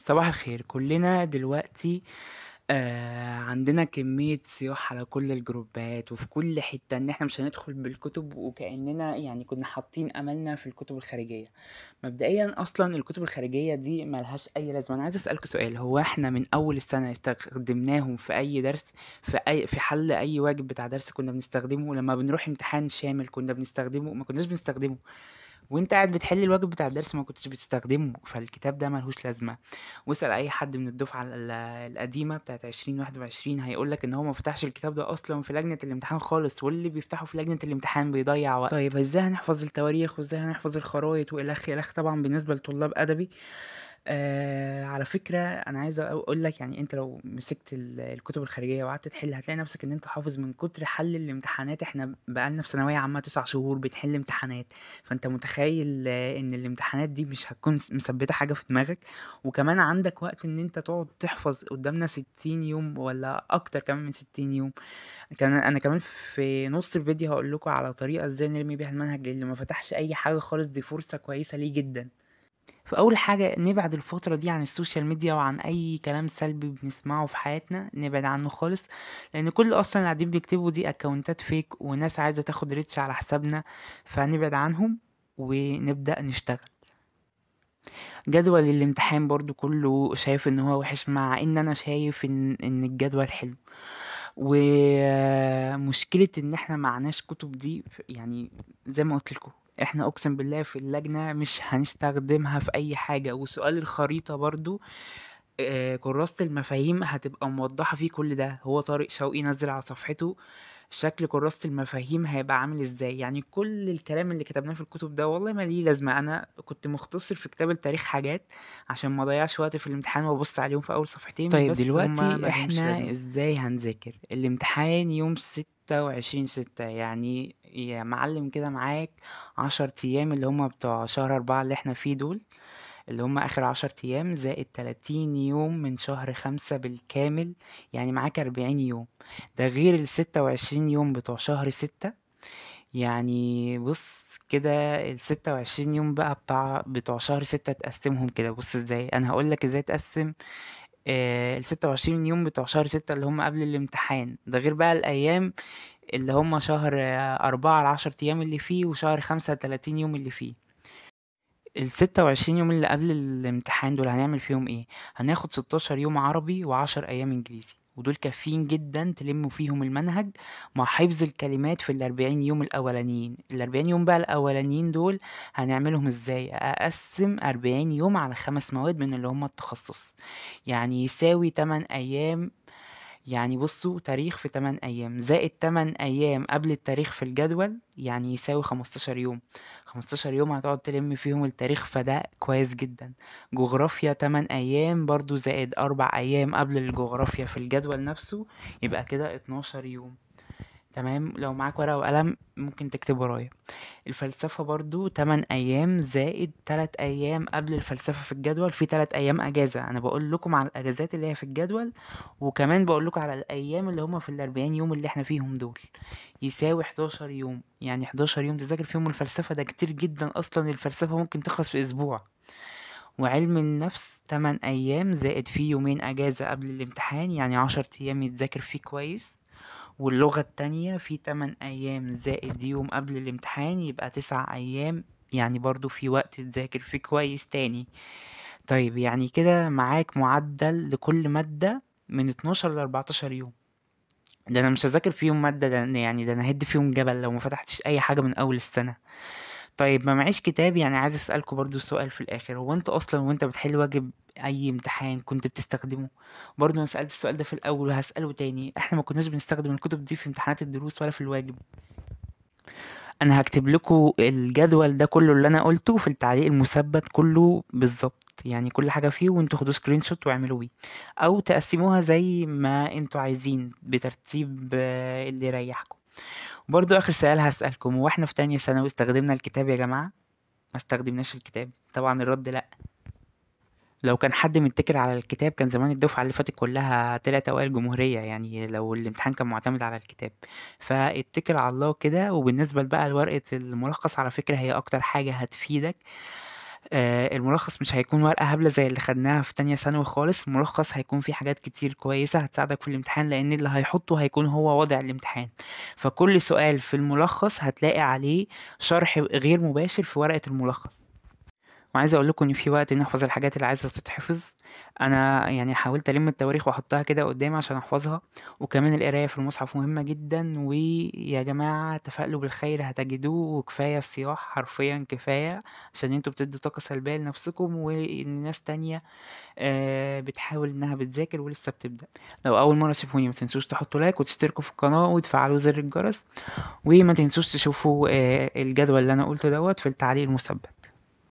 صباح الخير كلنا دلوقتي آه عندنا كمية صياح على كل الجروبات وفي كل حتة ان احنا مش هندخل بالكتب وكأننا يعني كنا حاطين املنا في الكتب الخارجية مبدئيا اصلا الكتب الخارجية دي ملهاش اي لازمة انا عايز اسألك سؤال هو احنا من اول السنة استخدمناهم في اي درس في اي في حل اي واجب بتاع درس كنا بنستخدمه لما بنروح امتحان شامل كنا بنستخدمه ما كناش بنستخدمه وانت قاعد بتحل الواجب بتاع الدرس ما كنتش بتستخدمه فالكتاب ده ملهوش لازمه واسال اي حد من الدفعه القديمه بتاعه 2021 هيقولك ان هو ما فتحش الكتاب ده اصلا في لجنه الامتحان خالص واللي بيفتحه في لجنه الامتحان بيضيع وقت طيب ازاي هنحفظ التواريخ وازاي هنحفظ الخرايط والاخ الخ طبعا بالنسبه لطلاب ادبي آه على فكرة أنا عايز أقول لك يعني أنت لو مسكت ال- الكتب الخارجية وقعدت تحل هتلاقي نفسك إن أنت حافظ من كتر حل الامتحانات إحنا بقالنا في ثانوية عامة تسع شهور بنحل امتحانات فأنت متخيل إن الامتحانات دي مش هتكون مثبتة حاجة في دماغك وكمان عندك وقت إن أنت تقعد تحفظ قدامنا ستين يوم ولا أكتر كمان من ستين يوم أنا كمان في نص الفيديو هقول لكم على طريقة إزاي نرمي بيها المنهج للي ما فتحش أي حاجة خالص دي فرصة كويسة ليه جدا فأول حاجة نبعد الفترة دي عن السوشيال ميديا وعن أي كلام سلبي بنسمعه في حياتنا نبعد عنه خالص لأن كل أصلا اللي قاعدين بيكتبوا دي أكونتات فيك وناس عايزة تاخد ريتش على حسابنا فنبعد عنهم ونبدأ نشتغل جدول الامتحان برضو كله شايف ان هو وحش مع ان انا شايف ان, إن الجدول حلو ومشكلة ان احنا معناش كتب دي يعني زي ما قلت لكم احنا اقسم بالله في اللجنة مش هنستخدمها في اي حاجة وسؤال الخريطة برضو آه، كراسة المفاهيم هتبقى موضحة فيه كل ده هو طارق شوقي نزل على صفحته شكل كراسة المفاهيم هيبقى عامل ازاي يعني كل الكلام اللي كتبناه في الكتب ده والله ما ليه لازمة انا كنت مختصر في كتاب التاريخ حاجات عشان ما ضيعش وقت في الامتحان وابص عليهم في اول صفحتين طيب بس دلوقتي احنا ازاي هنذاكر الامتحان يوم ست ستة وعشرين ستة يعني يا معلم كده معاك عشر أيام اللي هما بتوع شهر أربعة اللي احنا فيه دول اللي هما آخر عشر أيام زائد تلاتين يوم من شهر خمسة بالكامل يعني معاك أربعين يوم ده غير الستة وعشرين يوم بتوع شهر ستة يعني بص كده الستة وعشرين يوم بقى بتاع بتوع شهر ستة تقسمهم كده بص ازاي أنا هقولك ازاي تقسم آه، ال 26 يوم بتوع شهر ستة اللي هم قبل الامتحان ده غير بقى الأيام اللي هم شهر أربعة 10 أيام اللي فيه وشهر خمسة 30 يوم اللي فيه الستة وعشرين يوم اللي قبل الامتحان دول هنعمل فيهم ايه هناخد ستاشر يوم عربي وعشر أيام إنجليزي ودول كافيين جدا تلموا فيهم المنهج مع حفظ الكلمات في الأربعين يوم الأولانيين الأربعين يوم بقى الأولانيين دول هنعملهم إزاي أقسم أربعين يوم على خمس مواد من اللي هما التخصص يعني يساوي تمن أيام يعني بصوا تاريخ في 8 أيام زائد 8 أيام قبل التاريخ في الجدول يعني يساوي 15 يوم 15 يوم هتقعد تلم فيهم التاريخ فده كويس جدا جغرافيا 8 أيام برضو زائد 4 أيام قبل الجغرافيا في الجدول نفسه يبقى كده 12 يوم تمام لو معاك ورقة وقلم ممكن تكتب ورايا الفلسفة برضو 8 أيام زائد 3 أيام قبل الفلسفة في الجدول في 3 أيام أجازة أنا بقول لكم على الأجازات اللي هي في الجدول وكمان بقول لكم على الأيام اللي هما في الأربعين يوم اللي احنا فيهم دول يساوي 11 يوم يعني 11 يوم تذاكر فيهم الفلسفة ده كتير جدا أصلا الفلسفة ممكن تخلص في أسبوع وعلم النفس 8 أيام زائد فيه يومين أجازة قبل الامتحان يعني 10 أيام يتذاكر فيه كويس واللغة التانية في 8 أيام زائد يوم قبل الامتحان يبقى 9 أيام يعني برضو في وقت تذاكر فيه كويس تاني طيب يعني كده معاك معدل لكل مادة من 12 ل 14 يوم ده انا مش هذاكر فيهم ماده ده يعني ده انا هد فيهم جبل لو ما فتحتش اي حاجه من اول السنه طيب ما معيش كتاب يعني عايز اسألكوا برضو سؤال في الاخر هو انت اصلا وانت بتحل واجب اي امتحان كنت بتستخدمه برضه انا سالت السؤال ده في الاول وهساله تاني احنا ما كناش بنستخدم الكتب دي في امتحانات الدروس ولا في الواجب انا هكتب لكم الجدول ده كله اللي انا قلته في التعليق المثبت كله بالظبط يعني كل حاجه فيه وانتوا خدوا سكرين شوت واعملوا بيه او تقسموها زي ما انتوا عايزين بترتيب اللي يريحكم برضو اخر سؤال هسالكم هو احنا في تانية ثانوي استخدمنا الكتاب يا جماعه ما استخدمناش الكتاب طبعا الرد لا لو كان حد متكل على الكتاب كان زمان الدفعة اللي فاتت كلها طلعت أوائل جمهورية يعني لو الامتحان كان معتمد على الكتاب فاتكل على الله كده وبالنسبة بقى لورقة الملخص على فكرة هي أكتر حاجة هتفيدك آه الملخص مش هيكون ورقة هبلة زي اللي خدناها في تانية ثانوي خالص الملخص هيكون فيه حاجات كتير كويسة هتساعدك في الامتحان لأن اللي هيحطه هيكون هو وضع الامتحان فكل سؤال في الملخص هتلاقي عليه شرح غير مباشر في ورقة الملخص وعايز اقول لكم ان في وقت نحفظ الحاجات اللي عايزه تتحفظ انا يعني حاولت الم التواريخ واحطها كده قدامي عشان احفظها وكمان القرايه في المصحف مهمه جدا ويا جماعه تفائلوا بالخير هتجدوه وكفايه الصياح حرفيا كفايه عشان انتوا بتدوا طاقه سلبيه لنفسكم وان ناس تانية آه، بتحاول انها بتذاكر ولسه بتبدا لو اول مره تشوفوني ما تنسوش تحطوا لايك وتشتركوا في القناه وتفعلوا زر الجرس وما تنسوش تشوفوا آه، الجدول اللي انا قلته دوت في التعليق المثبت